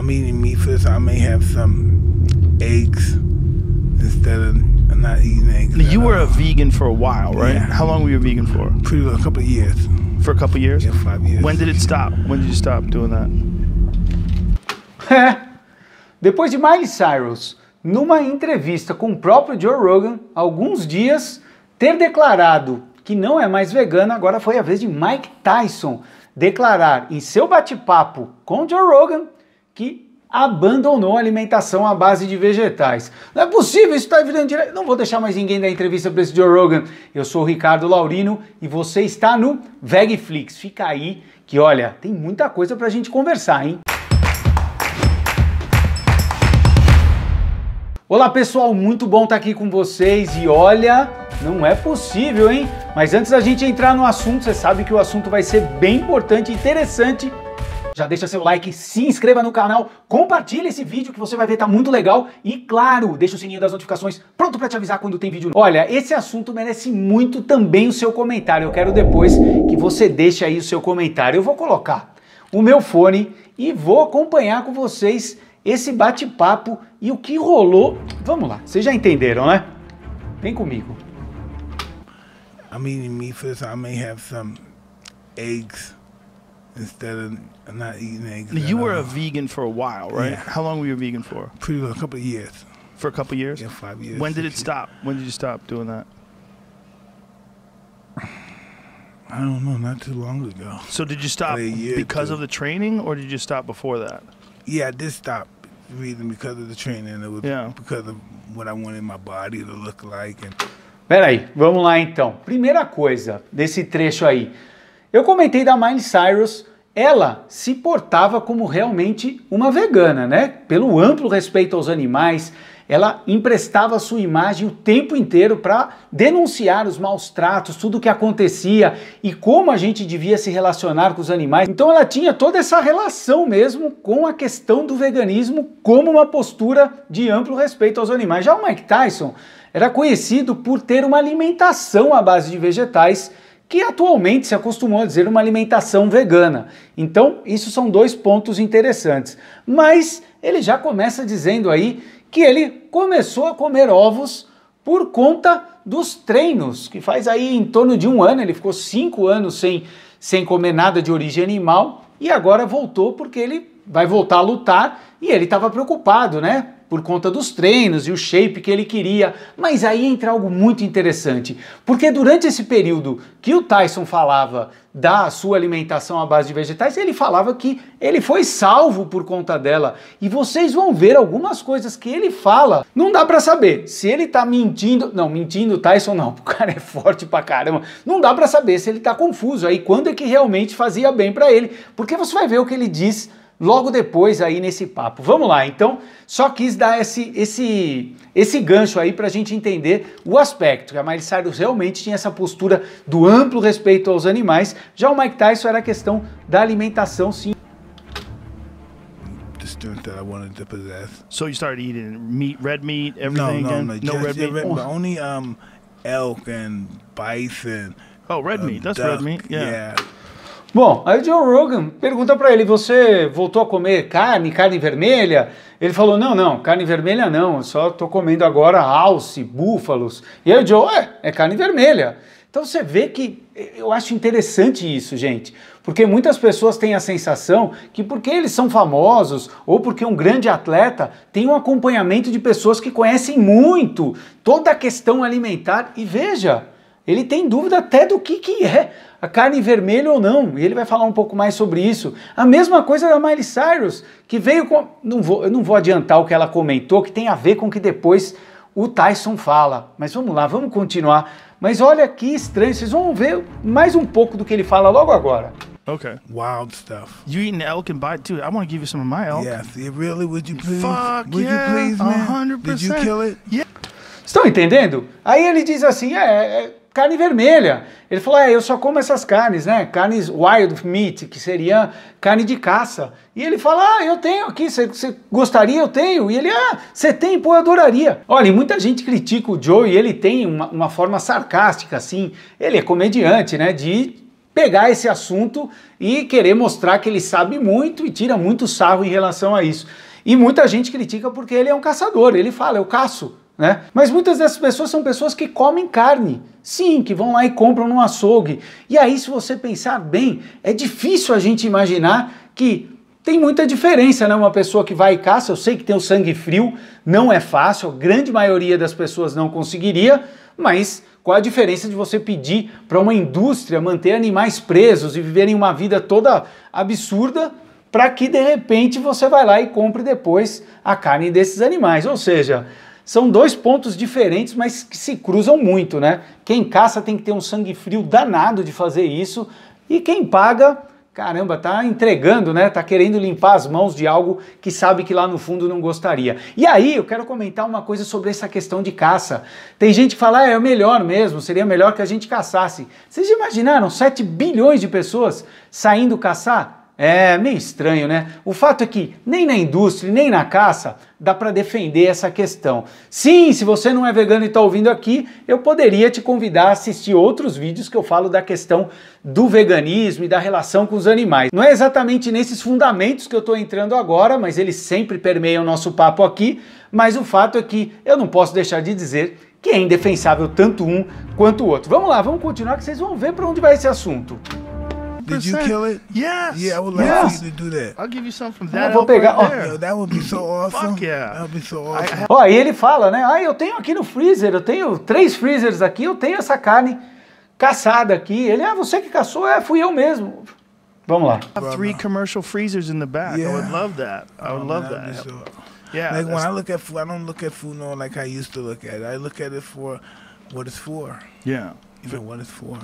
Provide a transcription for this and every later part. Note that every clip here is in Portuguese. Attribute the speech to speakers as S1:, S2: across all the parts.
S1: I'm eating meat first. So I may have some eggs instead of I'm not eating eggs. you were all. Uh, a vegan for a while, right? Yeah. How long were you a vegan for? Pretty well, a couple of years. For a couple of years? Yeah, five years. When did it stop? When did you stop doing that?
S2: Depois de Miley Cyrus, numa entrevista com o próprio Joe Rogan, alguns dias, ter declarado que não é mais vegana, agora foi a vez de Mike Tyson declarar em seu bate-papo com Joe Rogan que abandonou a alimentação à base de vegetais. Não é possível, isso está virando direto. Não vou deixar mais ninguém da entrevista para esse Joe Rogan. Eu sou o Ricardo Laurino e você está no Vegflix. Fica aí que, olha, tem muita coisa para a gente conversar, hein? Olá pessoal, muito bom estar tá aqui com vocês e olha, não é possível, hein? Mas antes da gente entrar no assunto, você sabe que o assunto vai ser bem importante e interessante já deixa seu like, se inscreva no canal, compartilha esse vídeo que você vai ver, tá muito legal. E claro, deixa o sininho das notificações pronto para te avisar quando tem vídeo novo. Olha, esse assunto merece muito também o seu comentário. Eu quero depois que você deixe aí o seu comentário. Eu vou colocar o meu fone e vou acompanhar com vocês esse bate-papo e o que rolou. Vamos lá, vocês já entenderam, né?
S1: Vem comigo. I'm eating meat, first. I may have some eggs. instead of not eating eggs. You were a vegan for a while, right? Yeah. How long were you a vegan for? Pretty a couple of years. For a couple of years. Yeah, five years. When did it stop? When did you stop doing that? I don't know, not too long ago. So did you stop because of the training, or did you stop before that? Yeah, I did stop. The because of the training, it was yeah. because of what I wanted my body to look like. And...
S2: Peraí, vamos lá então. Primeira coisa desse trecho aí. Eu comentei da Miley Cyrus ela se portava como realmente uma vegana, né? Pelo amplo respeito aos animais, ela emprestava sua imagem o tempo inteiro para denunciar os maus tratos, tudo o que acontecia e como a gente devia se relacionar com os animais. Então ela tinha toda essa relação mesmo com a questão do veganismo como uma postura de amplo respeito aos animais. Já o Mike Tyson era conhecido por ter uma alimentação à base de vegetais que atualmente se acostumou a dizer uma alimentação vegana. Então, isso são dois pontos interessantes. Mas ele já começa dizendo aí que ele começou a comer ovos por conta dos treinos, que faz aí em torno de um ano, ele ficou cinco anos sem, sem comer nada de origem animal e agora voltou porque ele vai voltar a lutar e ele estava preocupado, né? por conta dos treinos e o shape que ele queria. Mas aí entra algo muito interessante, porque durante esse período que o Tyson falava da sua alimentação à base de vegetais, ele falava que ele foi salvo por conta dela. E vocês vão ver algumas coisas que ele fala. Não dá para saber se ele tá mentindo, não, mentindo Tyson não, o cara é forte pra caramba. Não dá para saber se ele tá confuso aí quando é que realmente fazia bem para ele, porque você vai ver o que ele diz logo depois aí nesse papo. Vamos lá, então, só quis dar esse, esse, esse gancho aí para a gente entender o aspecto, que a Miley Cyrus realmente tinha essa postura do amplo respeito aos animais, já o Mike Tyson era questão da alimentação, sim.
S1: that I wanted to possess. So you started eating meat, red meat, everything. No, no, again? no, no red meat. Red, oh. Only um, elk and bison. Oh, red um, meat. That's duck. red meat. Yeah. yeah. Bom, aí o Joe Rogan pergunta para ele: você
S2: voltou a comer carne, carne vermelha? Ele falou: não, não, carne vermelha não, eu só tô comendo agora alce, búfalos. E aí o Joe: é, é carne vermelha. Então você vê que eh, eu acho interessante isso, gente, porque muitas pessoas têm a sensação que porque eles são famosos ou porque um grande atleta tem um acompanhamento de pessoas que conhecem muito toda a questão alimentar e veja, ele tem dúvida até do que, que é a carne vermelha ou não, e ele vai falar um pouco mais sobre isso. A mesma coisa da Miley Cyrus, que veio com. Não vou, eu não vou adiantar o que ela comentou, que tem a ver com o que depois o Tyson fala. Mas vamos lá, vamos continuar. Mas olha que estranho, vocês vão ver mais um pouco
S1: do que ele fala logo agora. Okay. Wild stuff. You eating elk and bite too? I want to give you some of my elk. Yes, it really would you please? Fuck would yeah, you please, man? 100%. Did you kill it? Yeah.
S2: Estão entendendo? Aí ele diz assim, é, é carne vermelha. Ele falou: é, eu só como essas carnes, né? Carnes wild meat, que seria carne de caça. E ele fala: ah, eu tenho aqui, você gostaria? Eu tenho. E ele: ah, você tem? Pô, eu adoraria. Olha, e muita gente critica o Joe e ele tem uma, uma forma sarcástica, assim. Ele é comediante, né? De pegar esse assunto e querer mostrar que ele sabe muito e tira muito sarro em relação a isso. E muita gente critica porque ele é um caçador. Ele fala: eu caço né? Mas muitas dessas pessoas são pessoas que comem carne. Sim, que vão lá e compram no açougue. E aí, se você pensar bem, é difícil a gente imaginar que tem muita diferença, né? Uma pessoa que vai e caça, eu sei que tem o sangue frio, não é fácil, a grande maioria das pessoas não conseguiria, mas qual a diferença de você pedir para uma indústria manter animais presos e viverem uma vida toda absurda para que de repente você vai lá e compre depois a carne desses animais? Ou seja, são dois pontos diferentes, mas que se cruzam muito, né? Quem caça tem que ter um sangue frio danado de fazer isso, e quem paga, caramba, tá entregando, né? Tá querendo limpar as mãos de algo que sabe que lá no fundo não gostaria. E aí, eu quero comentar uma coisa sobre essa questão de caça. Tem gente que fala, ah, é melhor mesmo, seria melhor que a gente caçasse. Vocês imaginaram 7 bilhões de pessoas saindo caçar? É meio estranho, né? O fato é que nem na indústria, nem na caça dá para defender essa questão. Sim, se você não é vegano e está ouvindo aqui, eu poderia te convidar a assistir outros vídeos que eu falo da questão do veganismo e da relação com os animais. Não é exatamente nesses fundamentos que eu estou entrando agora, mas eles sempre permeiam o nosso papo aqui. Mas o fato é que eu não posso deixar de dizer que é indefensável tanto um quanto o outro. Vamos lá, vamos continuar que vocês vão ver para onde vai esse assunto. Did you kill it? Yes. Yeah, I would like yes. you to do that.
S1: I'll give you from that. Eu vou pegar. Right oh. That would be so awesome. Fuck yeah. That would be so awesome. Ó, oh, e ele
S2: fala, né? Ah, eu tenho aqui no freezer, eu tenho três freezers aqui, eu tenho essa carne caçada aqui. Ele, ah, você que
S1: caçou? É, fui eu mesmo. Vamos lá. I have three commercial freezers in the back. Yeah. I would love that. I would oh, love man, that. Yeah. Like when I look at food, I don't look at food no like I used to look at it. I look at it for what it's for. Yeah. even what it's for.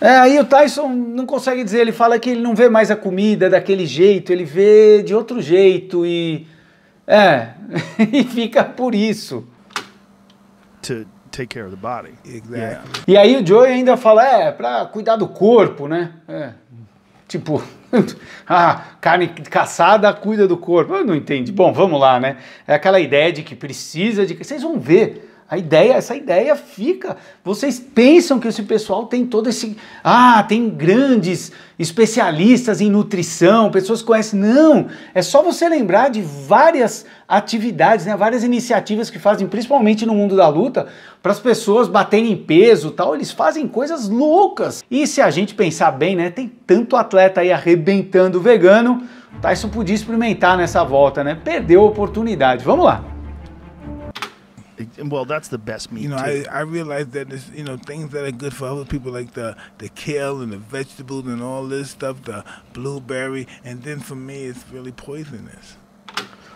S2: É, aí o Tyson não consegue dizer, ele fala que ele não vê mais a comida daquele jeito, ele vê de outro jeito e. É, e fica por isso. To take care of the body. Exactly. Yeah. E aí o Joey ainda fala, é, pra cuidar do corpo, né? É. Tipo, ah, carne caçada cuida do corpo. Eu não entendi. Bom, vamos lá, né? É aquela ideia de que precisa de. Vocês vão ver a ideia, essa ideia fica. Vocês pensam que esse pessoal tem todo esse. Ah, tem grandes especialistas em nutrição, pessoas que conhecem. Não! É só você lembrar de várias atividades, né, várias iniciativas que fazem, principalmente no mundo da luta, para as pessoas baterem peso tal. Eles fazem coisas loucas. E se a gente pensar bem, né, tem tanto atleta aí arrebentando vegano. Tyson podia experimentar nessa volta, né? Perdeu a oportunidade. Vamos lá!
S1: and well, that's the best meat. You know, too. I I realize that it's you know things that are good for other people like the the kale and the vegetables and all this stuff, the blueberry, and then for me it's really poisonous.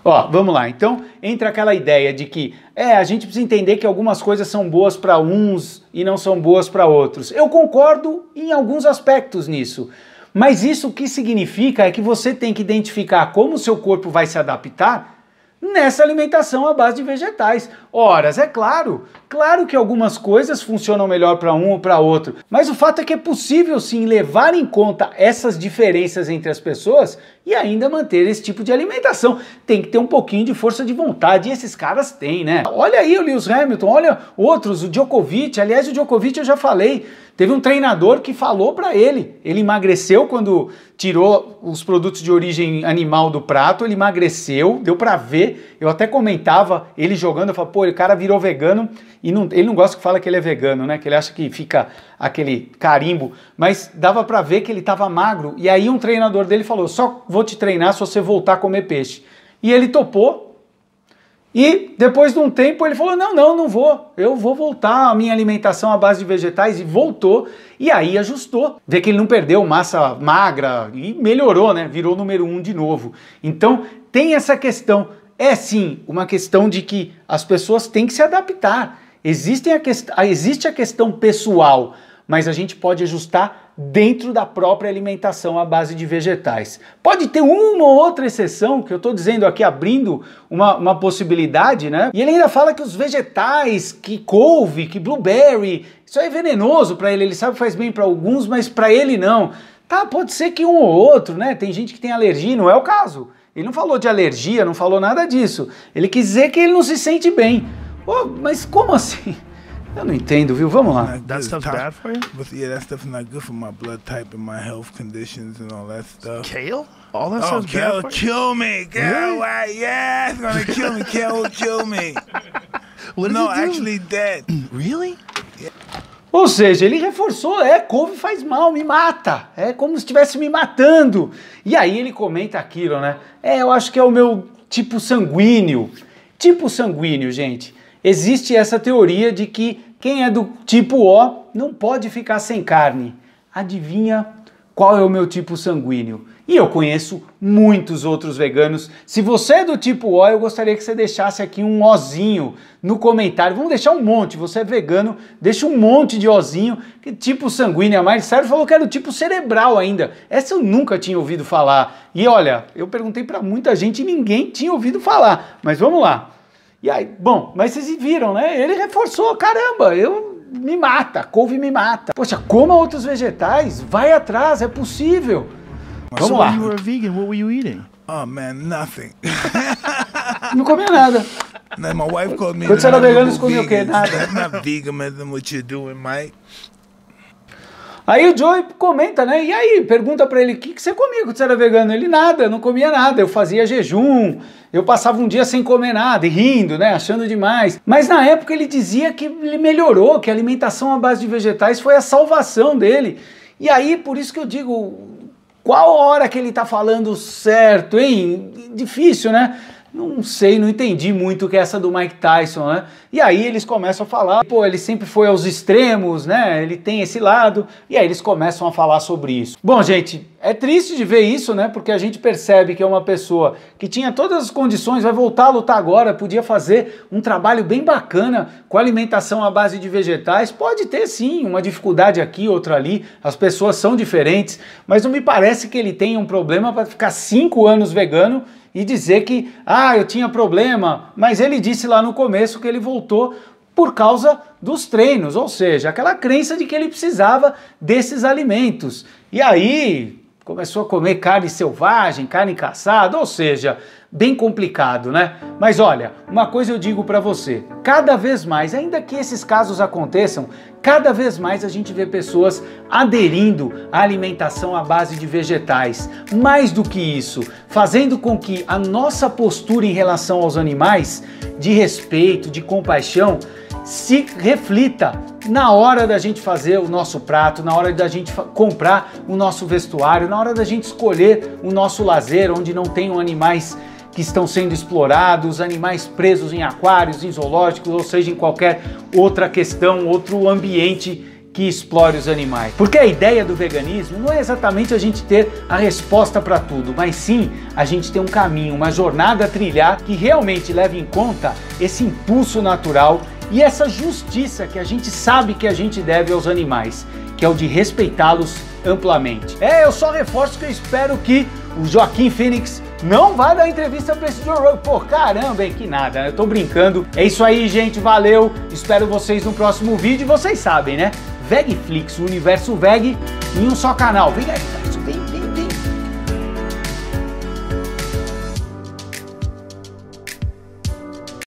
S2: Ó, vamos lá. Então, entra aquela ideia de que é, a gente precisa entender que algumas coisas são boas para uns e não são boas para outros. Eu concordo em alguns aspectos nisso. Mas isso o que significa é que você tem que identificar como o seu corpo vai se adaptar nessa alimentação à base de vegetais. Horas, é claro, claro que algumas coisas funcionam melhor para um ou para outro, mas o fato é que é possível sim levar em conta essas diferenças entre as pessoas e ainda manter esse tipo de alimentação. Tem que ter um pouquinho de força de vontade, e esses caras têm, né? Olha aí o Lewis Hamilton, olha outros, o Djokovic, aliás, o Djokovic eu já falei, teve um treinador que falou para ele, ele emagreceu quando tirou os produtos de origem animal do prato, ele emagreceu, deu para ver. Eu até comentava ele jogando, eu falava, pô, o cara virou vegano e não, ele não gosta que fala que ele é vegano, né? Que ele acha que fica aquele carimbo, mas dava para ver que ele estava magro. E aí um treinador dele falou: "Só vou te treinar se você voltar a comer peixe". E ele topou, e depois de um tempo ele falou: não, não, não vou, eu vou voltar a minha alimentação à base de vegetais e voltou. E aí ajustou. Vê que ele não perdeu massa magra e melhorou, né? Virou número um de novo. Então tem essa questão. É sim uma questão de que as pessoas têm que se adaptar. Existem a Existe a questão pessoal mas a gente pode ajustar dentro da própria alimentação à base de vegetais. Pode ter uma ou outra exceção, que eu estou dizendo aqui abrindo uma, uma possibilidade, né? E ele ainda fala que os vegetais, que couve, que blueberry, isso é venenoso para ele, ele sabe que faz bem para alguns, mas para ele não. Tá, pode ser que um ou outro, né? Tem gente que tem alergia, não é o caso. Ele não falou de alergia, não falou nada disso. Ele quis dizer que ele não se sente bem. mas como assim? Eu não entendo, viu? Vamos lá. Uh, that stuff's bad
S1: for you? But yeah, that stuff's not good for my blood type and my health conditions and all that stuff. Kale? All that oh, stuff's kale bad for kill me. Kale, really? why? Yeah, it's gonna kill me. Kale will kill me. What no, it actually dead. Really? Yeah. Ou seja, ele reforçou, é, couve faz
S2: mal, me mata. É como se estivesse me matando. E aí ele comenta aquilo, né? É, eu acho que é o meu tipo sanguíneo. Tipo sanguíneo, gente Existe essa teoria de que quem é do tipo O não pode ficar sem carne. Adivinha qual é o meu tipo sanguíneo? E eu conheço muitos outros veganos. Se você é do tipo O, eu gostaria que você deixasse aqui um Ozinho no comentário. Vamos deixar um monte. Você é vegano, deixa um monte de Ozinho. Que tipo sanguíneo é mais? Sérgio falou que era do tipo cerebral ainda. Essa eu nunca tinha ouvido falar. E olha, eu perguntei para muita gente e ninguém tinha ouvido falar. Mas vamos lá. E aí, bom, mas vocês viram, né? Ele reforçou, caramba, eu me mata, couve me mata. Poxa, coma outros vegetais, vai
S1: atrás, é possível. Vamos lá. When you were vegan, what were you eating? Oh man, nothing. Não comia nada. Then my wife called me. Quando você era vegano, você comia o quê? Nada. I'm not vegan, man. What you doing, mate?
S2: Aí o Joey comenta, né? E aí, pergunta para ele: o que, que você comia quando você era vegano? Ele: nada, eu não comia nada, eu fazia jejum, eu passava um dia sem comer nada e rindo, né? Achando demais. Mas na época ele dizia que ele melhorou, que a alimentação à base de vegetais foi a salvação dele. E aí, por isso que eu digo: qual hora que ele tá falando certo, hein? Difícil, né? não sei, não entendi muito o que é essa do Mike Tyson, né? E aí eles começam a falar, pô, ele sempre foi aos extremos, né? Ele tem esse lado, e aí eles começam a falar sobre isso. Bom, gente, é triste de ver isso, né? Porque a gente percebe que é uma pessoa que tinha todas as condições, vai voltar a lutar agora, podia fazer um trabalho bem bacana com alimentação à base de vegetais. Pode ter sim uma dificuldade aqui, outra ali, as pessoas são diferentes, mas não me parece que ele tenha um problema para ficar cinco anos vegano e dizer que, ah, eu tinha problema, mas ele disse lá no começo que ele voltou por causa dos treinos, ou seja, aquela crença de que ele precisava desses alimentos. E aí, começou a comer carne selvagem, carne caçada, ou seja, bem complicado, né? Mas olha, uma coisa eu digo para você, cada vez mais, ainda que esses casos aconteçam, cada vez mais a gente vê pessoas aderindo à alimentação à base de vegetais. Mais do que isso, fazendo com que a nossa postura em relação aos animais, de respeito, de compaixão, se reflita na hora da gente fazer o nosso prato, na hora da gente comprar o nosso vestuário, na hora da gente escolher o nosso lazer, onde não tenham animais que estão sendo explorados, animais presos em aquários, em zoológicos, ou seja, em qualquer outra questão, outro ambiente que explore os animais. Porque a ideia do veganismo não é exatamente a gente ter a resposta para tudo, mas sim a gente ter um caminho, uma jornada a trilhar que realmente leve em conta esse impulso natural e essa justiça que a gente sabe que a gente deve aos animais, que é o de respeitá-los amplamente. É, eu só reforço que eu espero que o Joaquim Phoenix não vá dar entrevista para esse Joe Rogan. Pô, caramba, hein, que nada, né? eu tô brincando. É isso aí, gente, valeu. Espero vocês no próximo vídeo. Vocês sabem, né? Vegflix, o universo veg em um só canal. Vem aí,